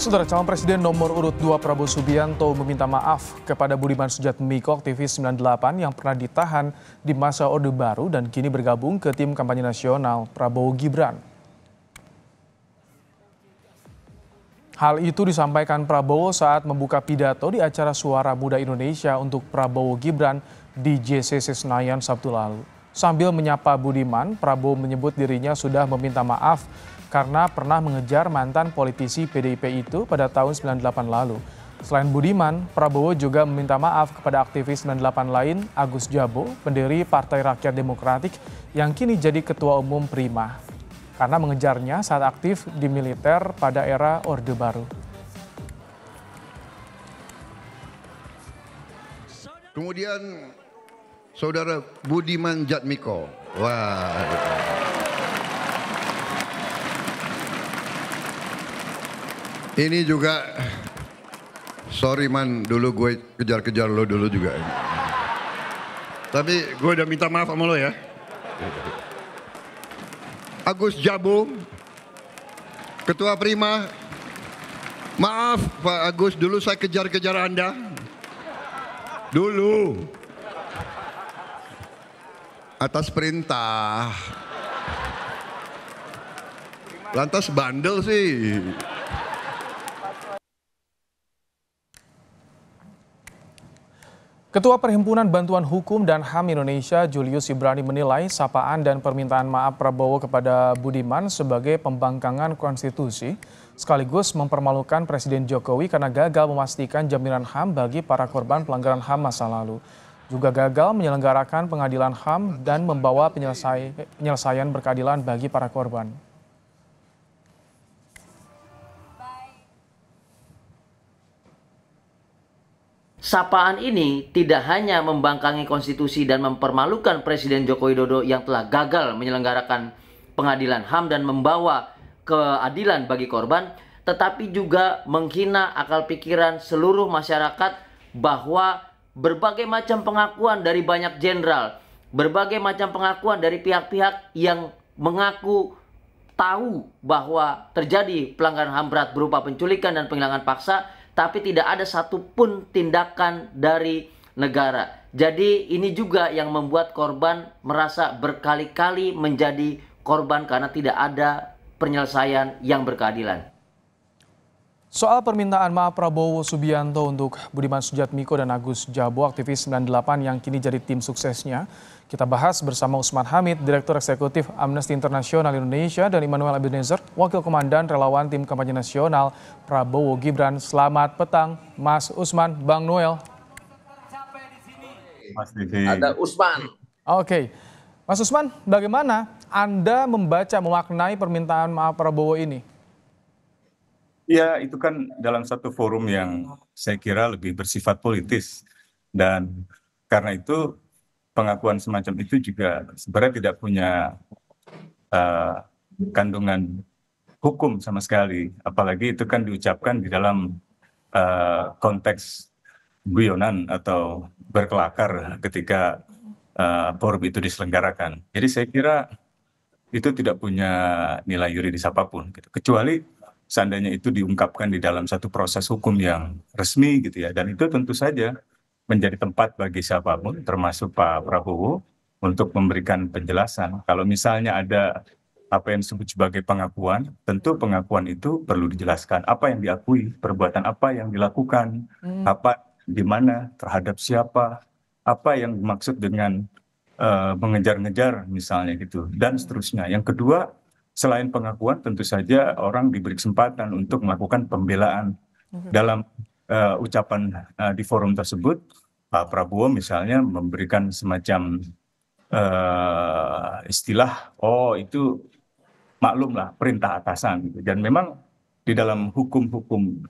Saudara calon presiden nomor urut 2 Prabowo Subianto meminta maaf kepada Budiman Sujatmiko aktivis 98 yang pernah ditahan di masa Orde Baru dan kini bergabung ke tim kampanye nasional Prabowo Gibran. Hal itu disampaikan Prabowo saat membuka pidato di acara Suara Muda Indonesia untuk Prabowo Gibran di JCC Senayan Sabtu lalu. Sambil menyapa Budiman, Prabowo menyebut dirinya sudah meminta maaf karena pernah mengejar mantan politisi PDIP itu pada tahun 98 lalu. Selain Budiman, Prabowo juga meminta maaf kepada aktivis 98 lain, Agus Jabo, pendiri Partai Rakyat Demokratik yang kini jadi Ketua Umum Prima, karena mengejarnya saat aktif di militer pada era Orde Baru. Kemudian Saudara Budiman Jatmiko. Wah. Ini juga sorry man dulu gue kejar-kejar lo dulu juga. Tapi gue udah minta maaf sama lo ya. Agus Jabo, Ketua Prima, maaf Pak Agus dulu saya kejar-kejar Anda. Dulu, atas perintah. Lantas bandel sih. Ketua Perhimpunan Bantuan Hukum dan HAM Indonesia Julius Ibrani menilai sapaan dan permintaan maaf Prabowo kepada Budiman sebagai pembangkangan konstitusi sekaligus mempermalukan Presiden Jokowi karena gagal memastikan jaminan HAM bagi para korban pelanggaran HAM masa lalu juga gagal menyelenggarakan pengadilan HAM dan membawa penyelesaian berkeadilan bagi para korban. Sapaan ini tidak hanya membangkangi konstitusi dan mempermalukan Presiden Joko Widodo yang telah gagal menyelenggarakan pengadilan HAM dan membawa keadilan bagi korban, tetapi juga menghina akal pikiran seluruh masyarakat bahwa berbagai macam pengakuan dari banyak jenderal, berbagai macam pengakuan dari pihak-pihak yang mengaku tahu bahwa terjadi pelanggaran HAM berat berupa penculikan dan penghilangan paksa, tapi tidak ada satupun tindakan dari negara. Jadi ini juga yang membuat korban merasa berkali-kali menjadi korban karena tidak ada penyelesaian yang berkeadilan. Soal permintaan maaf Prabowo Subianto untuk Budiman Sujatmiko dan Agus Jabo, aktivis 98 yang kini jadi tim suksesnya, kita bahas bersama Usman Hamid, Direktur Eksekutif Amnesty Internasional Indonesia, dan Immanuel Ebenezer, Wakil Komandan Relawan Tim Kampanye Nasional Prabowo Gibran. Selamat petang, Mas Usman, Bang Noel. Ada Usman. Oke. Okay. Mas Usman, bagaimana Anda membaca, memaknai permintaan maaf Prabowo ini? ya itu kan dalam satu forum yang saya kira lebih bersifat politis dan karena itu pengakuan semacam itu juga sebenarnya tidak punya uh, kandungan hukum sama sekali apalagi itu kan diucapkan di dalam uh, konteks guyonan atau berkelakar ketika uh, forum itu diselenggarakan jadi saya kira itu tidak punya nilai yuridis apapun gitu. kecuali seandainya itu diungkapkan di dalam satu proses hukum yang resmi gitu ya dan itu tentu saja menjadi tempat bagi siapapun termasuk Pak Prabowo untuk memberikan penjelasan kalau misalnya ada apa yang disebut sebagai pengakuan tentu pengakuan itu perlu dijelaskan apa yang diakui perbuatan apa yang dilakukan hmm. apa di mana terhadap siapa apa yang dimaksud dengan uh, mengejar-ngejar misalnya gitu dan seterusnya yang kedua selain pengakuan tentu saja orang diberi kesempatan untuk melakukan pembelaan mhm. dalam uh, ucapan uh, di forum tersebut Pak Prabowo misalnya memberikan semacam uh, istilah oh itu maklumlah perintah atasan gitu. dan memang di dalam hukum-hukum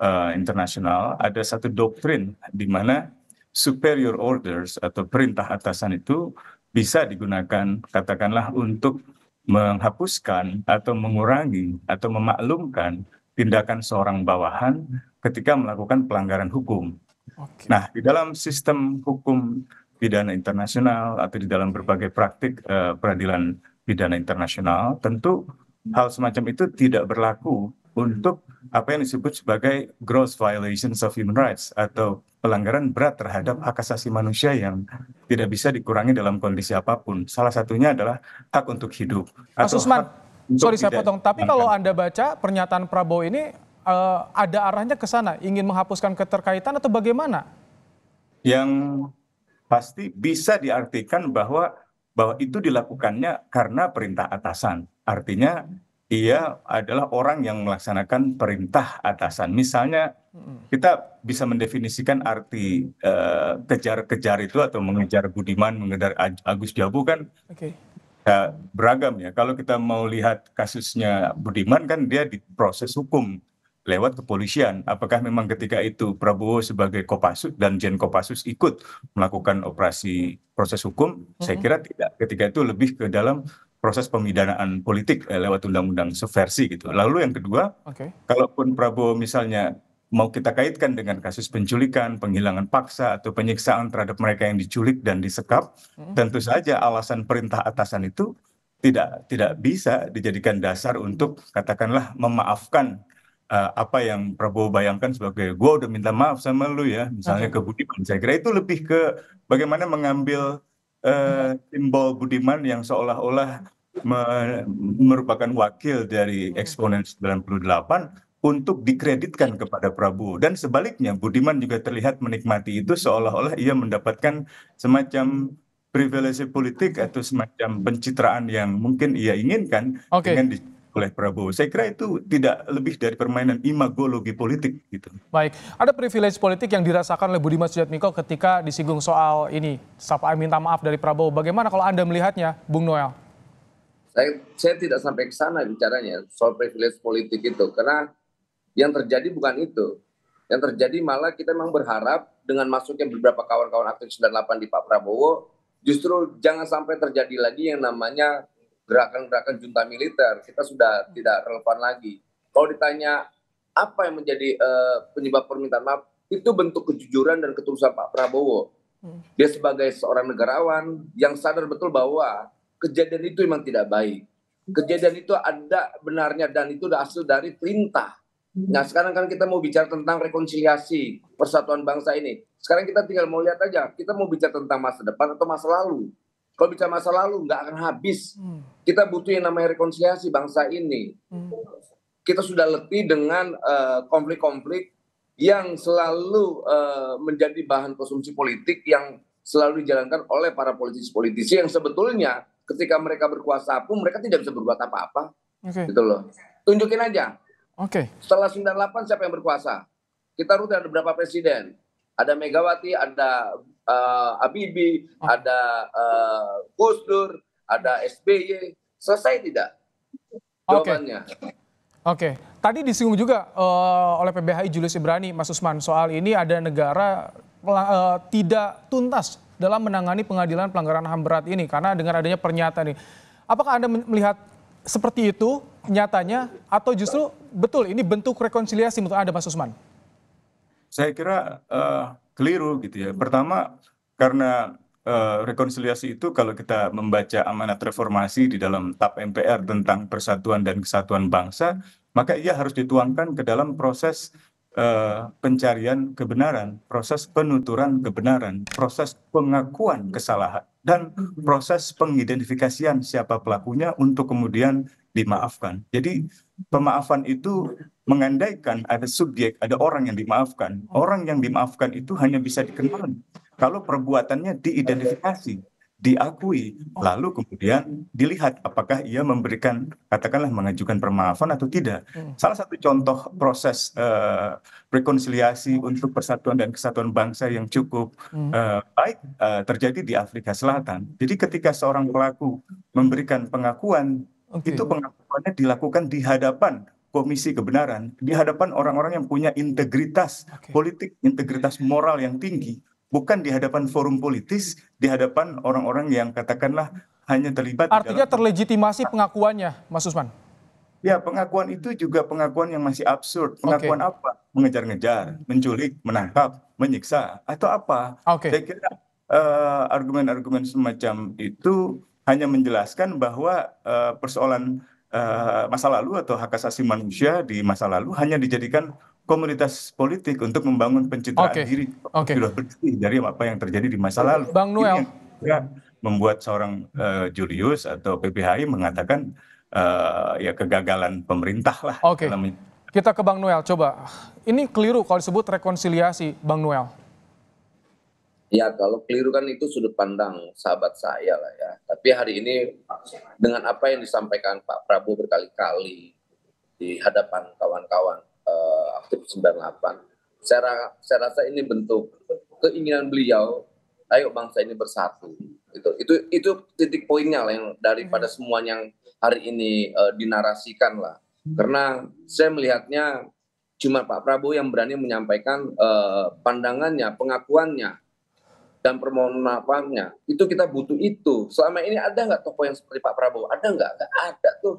uh, internasional ada satu doktrin di mana superior orders atau perintah atasan itu bisa digunakan katakanlah untuk menghapuskan atau mengurangi atau memaklumkan tindakan seorang bawahan ketika melakukan pelanggaran hukum. Okay. Nah, di dalam sistem hukum pidana internasional atau di dalam berbagai praktik uh, peradilan pidana internasional, tentu hal semacam itu tidak berlaku untuk apa yang disebut sebagai gross violations of human rights atau pelanggaran berat terhadap hak asasi manusia yang tidak bisa dikurangi dalam kondisi apapun. Salah satunya adalah hak untuk hidup. Mas Usman, sorry saya potong. Tapi kalau Anda baca pernyataan Prabowo ini uh, ada arahnya ke sana, ingin menghapuskan keterkaitan atau bagaimana? Yang pasti bisa diartikan bahwa bahwa itu dilakukannya karena perintah atasan. Artinya dia adalah orang yang melaksanakan perintah atasan misalnya kita bisa mendefinisikan arti eh, kejar-kejar itu atau mengejar Budiman mengejar Agus Jabu kan okay ya, beragam ya. Kalau kita mau lihat kasusnya Budiman kan dia diproses hukum lewat kepolisian. Apakah memang ketika itu Prabowo sebagai Kopassus dan Jen Kopassus ikut melakukan operasi proses hukum? Mm -hmm. Saya kira tidak. Ketika itu lebih ke dalam proses pemidanaan politik eh, lewat undang-undang seversi gitu. Lalu yang kedua, okay. kalaupun Prabowo misalnya mau kita kaitkan dengan kasus penculikan, penghilangan paksa atau penyiksaan terhadap mereka yang diculik dan disekap, hmm. tentu saja alasan perintah atasan itu tidak tidak bisa dijadikan dasar untuk katakanlah memaafkan uh, apa yang Prabowo bayangkan sebagai gue udah minta maaf sama lu ya, misalnya okay. ke Budiman. Saya kira itu lebih ke bagaimana mengambil Eh, simbol budiman yang seolah olah merupakan wakil dari eksponen 98 untuk dikreditkan kepada Prabowo dan sebaliknya Budiman juga terlihat menikmati itu seolah-olah ia mendapatkan semacam privilege politik atau semacam pencitraan yang mungkin ia inginkan okay. dengan oleh Prabowo. Saya kira itu tidak lebih dari permainan imagologi politik gitu. Baik, ada privilege politik yang dirasakan oleh Budiman Sujatmiko ketika disinggung soal ini sapa ah, minta maaf dari Prabowo. Bagaimana kalau Anda melihatnya, Bung Noel? Saya saya tidak sampai ke sana bicaranya soal privilege politik itu karena yang terjadi bukan itu. Yang terjadi malah kita memang berharap dengan masuknya beberapa kawan-kawan aktif 98 di Pak Prabowo justru jangan sampai terjadi lagi yang namanya gerakan-gerakan junta militer kita sudah hmm. tidak relevan lagi. Kalau ditanya apa yang menjadi uh, penyebab permintaan maaf itu bentuk kejujuran dan ketulusan Pak Prabowo. Hmm. Dia sebagai seorang negarawan yang sadar betul bahwa kejadian itu memang tidak baik. Hmm. Kejadian itu ada benarnya dan itu hasil dari perintah. Nah sekarang kan kita mau bicara tentang rekonsiliasi persatuan bangsa ini. Sekarang kita tinggal mau lihat aja, kita mau bicara tentang masa depan atau masa lalu. Kalau bicara masa lalu nggak akan habis. Hmm. Kita butuh yang namanya rekonsiliasi bangsa ini. Hmm. Kita sudah letih dengan eh, konflik-konflik uh, yang selalu uh, menjadi bahan konsumsi politik yang selalu dijalankan oleh para politisi-politisi yang sebetulnya ketika mereka berkuasa pun mereka tidak bisa berbuat apa-apa. Okay. Gitu loh. Tunjukin aja. Oke. Okay. Setelah 98 siapa yang berkuasa? Kita rutin ada berapa presiden? ada Megawati, ada uh, eh, Abibi, ah. ada uh, eh, Gus Dur, ada SBY. Selesai tidak? Jawabannya. Okay. Oke, okay. tadi disinggung juga uh, oleh PBHI Julius Ibrani, Mas Usman, soal ini ada negara uh, tidak tuntas dalam menangani pengadilan pelanggaran HAM berat ini karena dengan adanya pernyataan ini. Apakah Anda melihat seperti itu nyatanya atau justru betul ini bentuk rekonsiliasi menurut Anda Mas Usman? saya kira eh, keliru gitu ya pertama karena eh, rekonsiliasi itu kalau kita membaca amanat reformasi di dalam tap mpr tentang persatuan dan kesatuan bangsa maka ia harus dituangkan ke dalam proses Eh, pencarian kebenaran, proses penuturan kebenaran, proses pengakuan kesalahan, dan mm-hmm. proses pengidentifikasian siapa pelakunya untuk kemudian dimaafkan. Jadi pemaafan itu mengandaikan ada subjek, ada orang yang dimaafkan. Orang yang dimaafkan itu hanya bisa dikenal kalau perbuatannya diidentifikasi diakui oh. lalu kemudian dilihat apakah ia memberikan katakanlah mengajukan permaafan atau tidak hmm. salah satu contoh proses eh, rekonsiliasi untuk persatuan dan kesatuan bangsa yang cukup hmm. eh, baik eh, terjadi di Afrika Selatan jadi ketika seorang pelaku memberikan pengakuan itu pengakuannya dilakukan di hadapan komisi kebenaran di hadapan orang-orang yang punya integritas okay. politik, integritas moral yang tinggi bukan di hadapan forum politis, di hadapan orang-orang yang katakanlah hanya terlibat. Artinya dalam... terlegitimasi pengakuannya, Mas Usman? Ya, pengakuan itu juga pengakuan yang masih absurd. Pengakuan okay. apa? Mengejar-ngejar, menculik, menangkap, menyiksa, atau apa? Okay. Saya kira eh, argumen-argumen uh, semacam itu hanya menjelaskan bahwa uh, persoalan uh, masa lalu atau hak asasi manusia di masa lalu hanya dijadikan komunitas politik untuk membangun pencitraan okay. diri okay. sudah bersih dari apa yang terjadi di masa lalu. Bang Noel. Ya, membuat seorang uh, Julius atau PPHI mengatakan uh, ya kegagalan pemerintah lah. Oke. Okay. Kita ke Bang Noel coba. Ini keliru kalau disebut rekonsiliasi, Bang Noel. Ya kalau keliru kan itu sudut pandang sahabat saya lah ya. Tapi hari ini dengan apa yang disampaikan Pak Prabowo berkali-kali di hadapan kawan-kawan aktif 98. Saya, saya rasa ini bentuk keinginan beliau, ayo bangsa ini bersatu. Itu itu itu titik poinnya lah yang daripada hmm. semua yang hari ini uh, dinarasikan lah. Hmm. Karena saya melihatnya cuma Pak Prabowo yang berani menyampaikan uh, pandangannya, pengakuannya dan permohonan maafnya. Itu kita butuh itu. Selama ini ada nggak tokoh yang seperti Pak Prabowo? Ada nggak? Nggak ada tuh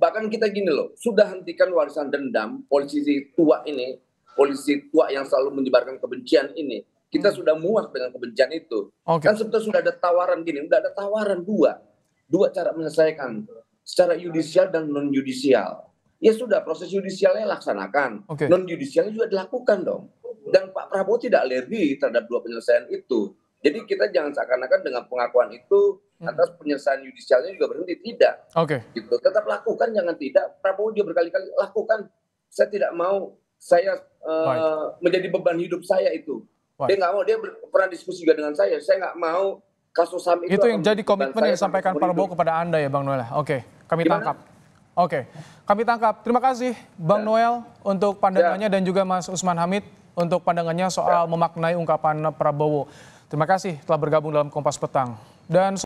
Bahkan kita gini loh, sudah hentikan warisan dendam, polisi tua ini, polisi tua yang selalu menyebarkan kebencian ini. Kita hmm. sudah muak dengan kebencian itu. Okay. Kan sebetulnya sudah ada tawaran gini, sudah ada tawaran dua. Dua cara menyelesaikan, secara yudisial dan non-yudisial. Ya sudah, proses yudisialnya laksanakan. Okay. Non-yudisialnya juga dilakukan dong. Dan Pak Prabowo tidak alergi terhadap dua penyelesaian itu. Jadi kita jangan seakan-akan dengan pengakuan itu hmm. atas penyelesaian yudisialnya juga berhenti tidak. Oke. Okay. Gitu. Tetap lakukan jangan tidak. Prabowo juga berkali-kali lakukan. Saya tidak mau saya uh, menjadi beban hidup saya itu. Why? Dia nggak mau dia pernah diskusi juga dengan saya. Saya nggak mau kasus HAM itu. Itu yang jadi komitmen yang disampaikan Prabowo kepada Anda ya Bang Noel. Ya? Oke, okay. kami Gimana? tangkap. Oke, okay. kami tangkap. Terima kasih Bang ya. Noel untuk pandangannya ya. dan juga Mas Usman Hamid untuk pandangannya soal ya. memaknai ungkapan Prabowo. Terima kasih telah bergabung dalam Kompas Petang. Dan